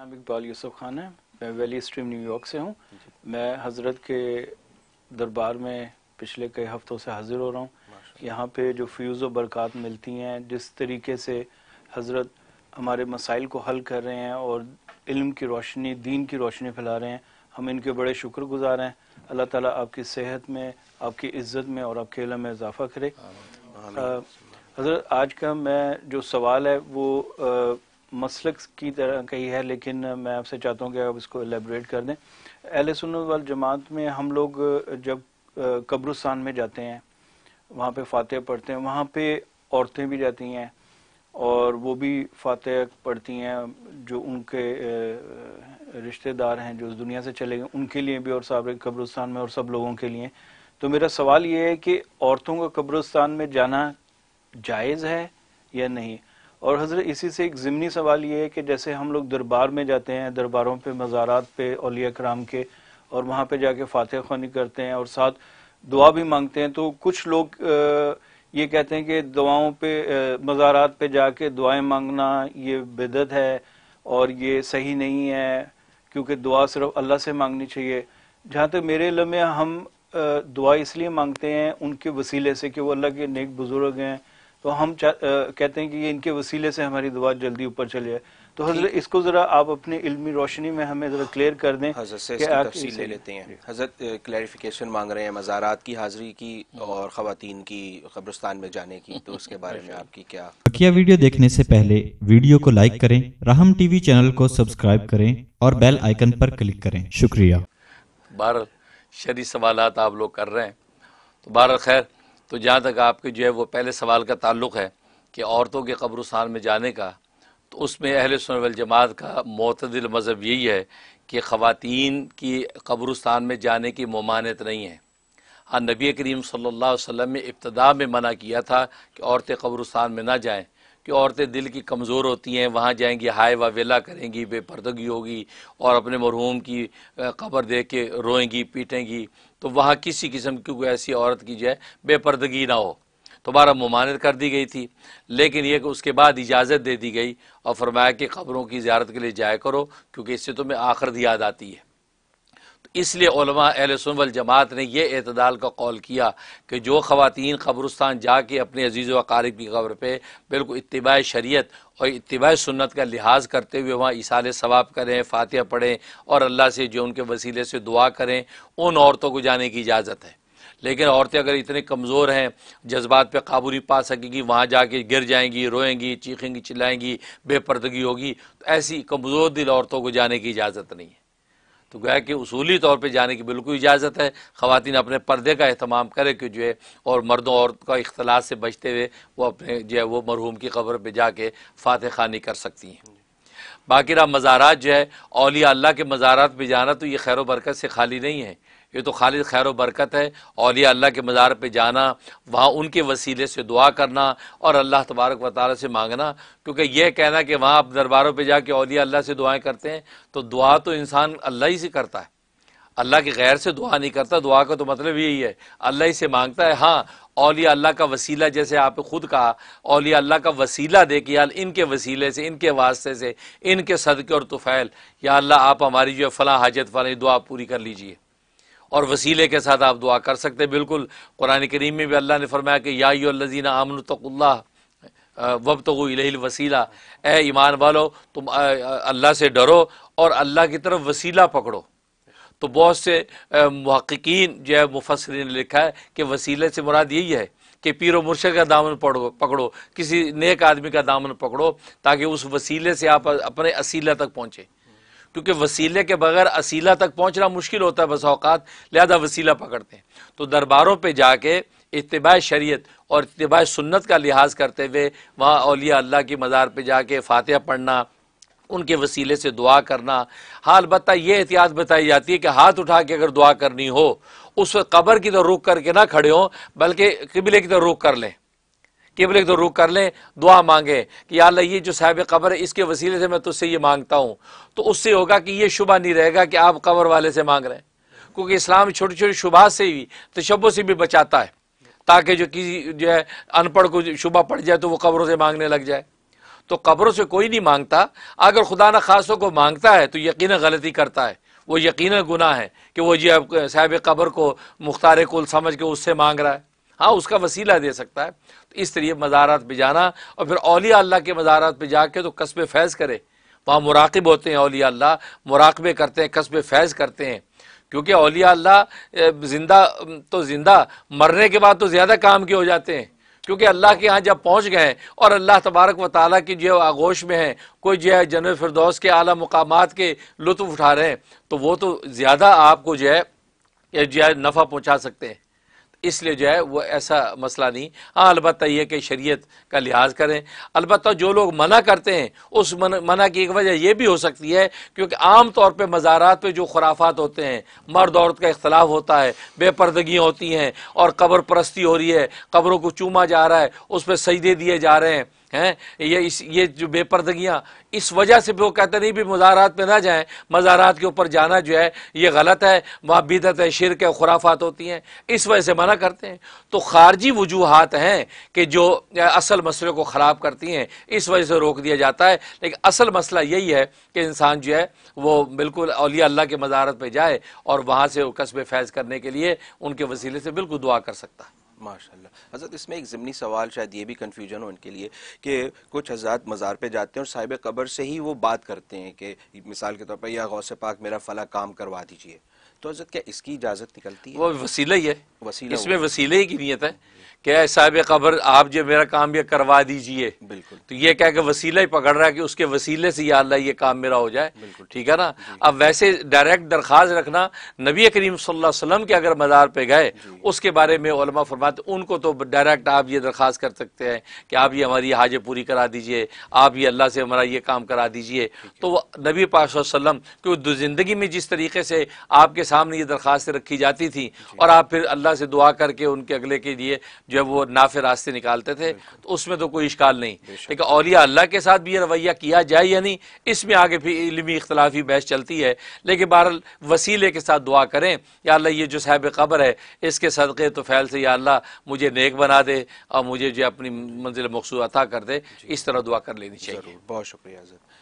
नाम इकबाल यूसुफ खान है मैं वैली स्ट्रीम न्यूयॉर्क से हूँ मैं हज़रत के दरबार में पिछले कई हफ्तों से हाजिर हो रहा हूँ यहाँ पे जो फ्यूज़ और बरकत मिलती हैं जिस तरीके से हज़रत हमारे मसाइल को हल कर रहे हैं और इल्म की रोशनी दीन की रोशनी फैला रहे हैं हम इनके बड़े शुक्र गुजार हैं अल्लाह ताला आपकी सेहत में आपकी इज्जत में और आपके इलम में इजाफा करे हज़रत आज का मैं जो सवाल है वो आ, मसलक की तरह कही है लेकिन मैं आपसे चाहता हूँ कि आप इसको एलेबरेट कर दें अहल वाल जमात में हम लोग जब कब्रस्तान में जाते हैं वहाँ पे फातह पढ़ते हैं वहाँ पे औरतें भी जाती हैं और वो भी फातह पढ़ती हैं जो उनके रिश्तेदार हैं जो उस दुनिया से चले गए उनके लिए भी और सब कब्रस्तान में और सब लोगों के लिए तो मेरा सवाल ये है कि औरतों का कब्रस्तान में जाना जायज़ है या नहीं और हजरत इसी से एक ज़िमनी सवाल ये है कि जैसे हम लोग दरबार में जाते हैं दरबारों पे मज़ारात पे अलिया कराम के और वहाँ पे जाके फातह खानी करते हैं और साथ दुआ भी मांगते हैं तो कुछ लोग ये कहते हैं कि दुआओं पे मज़ारात पे जाके दुआएं मांगना ये बिदत है और ये सही नहीं है क्योंकि दुआ सिर्फ अल्लाह से मांगनी चाहिए जहाँ तक मेरे लम्हे हम दुआ इसलिए मांगते हैं उनके वसीले से कि वो अल्लाह के नेक बुज़ुर्ग हैं तो हम आ, कहते हैं कि ये इनके वसीले से हमारी दुआ जल्दी ऊपर चले जाए तो हजरत इसको ज़रा आप अपने इल्मी रोशनी में हमें ज़रा क्लियर कर दें हजरत से तफसील ले लेते हैं हजरत क्लैरिफिकेशन मांग रहे हैं मज़ारात की हाज़िरी की और ख़वातीन की कब्रस्तान में जाने की तो उसके बारे में आपकी क्या बकिया वीडियो देखने से पहले वीडियो को लाइक करें राहम टीवी चैनल को सब्सक्राइब करें और बेल आइकन पर क्लिक करें शुक्रिया बहर शरी सवाल आप लोग कर रहे हैं तो बहर खैर तो जहाँ तक आपके जो है वो पहले सवाल का ताल्लुक है कि औरतों के कब्रस्तान में जाने का तो उसमें अहल सुनवल जमात का मतदिल मज़हब यही है कि ख़वान की कब्रस्तान में जाने की ममानत नहीं है हाँ नबी करीम सल्ला वसम ने इब्तदा में मना किया था कि औरतें कब्रस्तान में ना जाएँ कि औरतें दिल की कमज़ोर होती हैं वहाँ जाएंगी हाय वावेला करेंगी बेपर्दगी होगी और अपने मरहूम की खबर देख के रोएंगी पीटेंगी तो वहाँ किसी किस्म की कोई ऐसी औरत की जो है बेपर्दगी ना हो दोबारा तो ममानत कर दी गई थी लेकिन यह कि उसके बाद इजाज़त दे दी गई और फरमाया कि ख़बरों की ज्यारत के लिए जाया करो क्योंकि इससे तुम्हें आखिरत याद आती है इसलिए अहल वल जमात ने यह अतदाल का कौल किया कि जो ख़वान कब्रस्तान जाके अपने अजीज़ वकारब की खबर पर बिल्कुल इतबा शरीत और इतबा सुन्नत का लिहाज करते हुए वहाँ इसाल सवाब करें फातह पढ़ें और अल्लाह से जो उनके वसीले से दुआ करें उन औरतों को जाने की इजाज़त है लेकिन औरतें अगर इतने कमज़ोर हैं जज्बात पर काबू नहीं पा सकेंगी वहाँ जाके गिर जाएंगी रोएंगी चीखेंगी चिल्लाएंगी बेपर्दगी होगी तो ऐसी कमज़ोर दिल औरतों को जाने की इजाज़त नहीं है तो गया कि उसूली तौर पर जाने की बिल्कुल इजाज़त है ख़वान अपने पर्दे का अहतमाम करें कि जो है और मर्दों औरत का इख्तलास से बचते हुए वो अपने जो है वो मरहूम की खबर पर जाके फातह खानी कर सकती हैं बाकी रहा मज़ारात जो है अलिया अल्लाह के मज़ारात पर जाना तो ये खैर वरकत से खाली नहीं है ये तो खालिद खैर बरकत है और ये अल्लाह के मज़ार पर जाना वहाँ उनके वसीले से दुआ करना और अल्लाह तबारक व ताली से मांगना क्योंकि यह कहना कि वहाँ आप दरबारों पर जाके अलिया अल्लाह से दुआएँ करते हैं तो दुआ तो इंसान अल्लाह ही से करता है अल्लाह के गैर से दुआ नहीं करता दुआ का तो मतलब यही है अल्लाह ही से मांगता है हाँ औलिया अल्लाह का वसीला जैसे आप खुद कहा औलिया अल्लाह का वसीला दे कि यार इनके वसीले से इनके वास्ते से इनके सदक़े और तुफ़ैल या अल्लाह आप हमारी जो है फ़लाँ हाजत फ़लाँ दुआ पूरी कर लीजिए और वसीले के साथ आप दुआ कर सकते हैं बिल्कुल कुरान करीम में भी अल्लाह ने फरमाया कि याजीन आमन तकुल्ला वब तो वसीला ए ईमान वालो तुम अल्लाह से डरो और अल्लाह की तरफ वसीला पकड़ो तो बहुत से महक्कीन जो है मुफसरी ने लिखा है कि वसीले से मुराद यही है कि पीर व मुर्शद का दामन पकड़ो पकड़ो किसी नेक आदमी का दामन पकड़ो ताकि उस वसीले से आप अपने असीला तक पहुँचें क्योंकि वसीले के बगैर असीला तक पहुँचना मुश्किल होता है बसात लिहाजा वसीला पकड़ते हैं तो दरबारों पर जाके इतबा शरीत और इतबा सुन्नत का लिहाज करते हुए वहाँ अलिया अल्लाह की मज़ार पर जाके फातह पढ़ना उनके वसीले से दुआ करना हाँ अलबत् ये एहतियात बताई जाती है कि हाथ उठा के अगर दुआ करनी हो उस वक्त कबर की तरह रुख करके ना खड़े हों बल्कि किबले की तरह रुख कर लें केवल एक दो रुख कर लें दुआ मांगें कि अल्लाह ये जो साहब कबर है इसके वसीले से मैं तुझसे ये मांगता हूँ तो उससे होगा कि ये शुबा नहीं रहेगा कि आप कबर वाले से मांग रहे हैं क्योंकि इस्लाम छोटी छोटी शुबा से भी तशबों से भी बचाता है ताकि जो किसी जो है अनपढ़ को शुबा पड़ जाए तो वो कबरों से मांगने लग जाए तो कबरों से कोई नहीं मांगता अगर खुदा न खासों को मांगता है तो यकीन गलती करता है वो यकीन गुना है कि वो जी साहब कबर को मुख्तार कुल समझ के उससे मांग रहा है हाँ उसका वसीला दे सकता है तो इस तरीके मज़ारात पर जाना और फिर अलिया अल्लाह के मज़ारात पर जाके तो कस्बे फैज़ करे वहाँ मुराकब होते हैं अलिया अल्लाह मुराकबे करते हैं कस्बे फैज़ करते हैं क्योंकि अलिया अल्लाह ज़िंदा तो ज़िंदा मरने के बाद तो ज़्यादा काम के हो जाते हैं क्योंकि अल्लाह के यहाँ जब पहुँच गए और अल्लाह तबारक व ताली की जो आगोश में हैं कोई जो है जन फिरदौस के अली मकाम के लुत्फ़ उठा रहे हैं तो वो तो ज़्यादा आपको जो है जो है नफ़ा पहुँचा सकते हैं इसलिए जो है वो ऐसा मसला नहीं हाँ अलबत् यह कि शरीयत का लिहाज करें अलबत् जो लोग मना करते हैं उस मन, मना की एक वजह यह भी हो सकती है क्योंकि आम तौर पर मज़ारात पर जो खुराफात होते हैं मर्द औरत का इख्तलाफ होता है बेपर्दगियाँ होती हैं और कब्र परस्ती हो रही है कब्रों को चूमा जा रहा है उस पर सजदे दिए जा रहे हैं हैं ये इस ये जो बेपर्दगियाँ इस वजह से भी वो कहते नहीं भी मज़ारात में ना जाएं मज़ारात के ऊपर जाना जो है ये गलत है वहाँ बीदत है शिरक है खुराफात होती हैं इस वजह से मना करते हैं तो खारजी वजूहत हैं कि जो असल मसले को ख़राब करती हैं इस वजह से रोक दिया जाता है लेकिन असल मसला यही है कि इंसान जो है वो बिल्कुल अलिया अल्लाह के मज़ारत पर जाए और वहाँ से कस्बे फैज़ करने के लिए उनके वसीले से बिल्कुल दुआ कर सकता है माशाल्लाह हज़रत इसमें एक ज़मनी सवाल शायद ये भी कन्फ्यूजन हो इनके लिए कि कुछ हजरात मज़ार पे जाते हैं और साहिब कबर से ही वो बात करते हैं कि मिसाल के तौर पर या गौसे पाक मेरा फ़ला काम करवा दीजिए तो हजरत क्या इसकी इजाज़त निकलती है वो वसीला ही है वसीला इसमें वसीले ही की नीयत है क्या साहब खबर आप जो मेरा काम यह करवा दीजिए बिल्कुल तो ये कह के वसीला ही पकड़ रहा है कि उसके वसीले से या अल्लाह ये काम मेरा हो जाए बिल्कुल ठीक है ना अब वैसे डायरेक्ट दरख्वास्त रखना नबी करीम वसल्लम के अगर मज़ार पे गए उसके बारे में ओलमा फरमाते उनको तो डायरेक्ट आप ये दरख्वास्त कर सकते हैं कि आप ये हमारी हाजत पूरी करा दीजिए आप ये अल्लाह से हमारा ये काम करा दीजिए तो नबी पाक वसल्लम क्योंकि ज़िंदगी में जिस तरीके से आपके सामने ये दरख्वास्तें रखी जाती थी और आप फिर अल्लाह से दुआ करके उनके अगले के लिए जो है वो नाफे रास्ते निकालते थे तो उसमें तो कोई इश्काल नहीं लेकिन अलिया अल्लाह के साथ भी ये रवैया किया जाए या नहीं इसमें आगे फिर इलमी इख्तलाफी बहस चलती है लेकिन बहर वसीले के साथ दुआ करें या अल्लाह ये जो साहब खबर है इसके सदक़े तो फैल से या अल्लाह मुझे नेक बना दे और मुझे जो अपनी मंजिल मखसूस अता कर दे इस तरह दुआ कर लेनी चाहिए बहुत शुक्रिया